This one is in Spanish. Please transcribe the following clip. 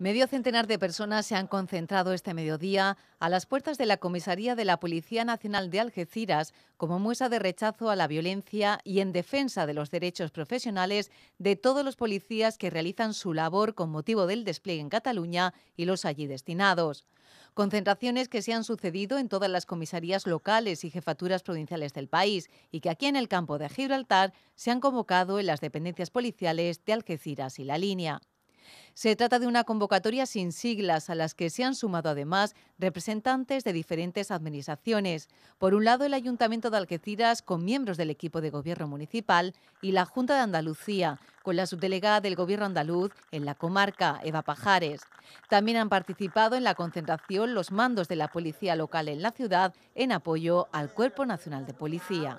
Medio centenar de personas se han concentrado este mediodía a las puertas de la comisaría de la Policía Nacional de Algeciras como muestra de rechazo a la violencia y en defensa de los derechos profesionales de todos los policías que realizan su labor con motivo del despliegue en Cataluña y los allí destinados. Concentraciones que se han sucedido en todas las comisarías locales y jefaturas provinciales del país y que aquí en el campo de Gibraltar se han convocado en las dependencias policiales de Algeciras y La Línea. Se trata de una convocatoria sin siglas a las que se han sumado además representantes de diferentes administraciones. Por un lado, el Ayuntamiento de Algeciras con miembros del equipo de gobierno municipal y la Junta de Andalucía con la subdelegada del gobierno andaluz en la comarca, Eva Pajares. También han participado en la concentración los mandos de la policía local en la ciudad en apoyo al Cuerpo Nacional de Policía.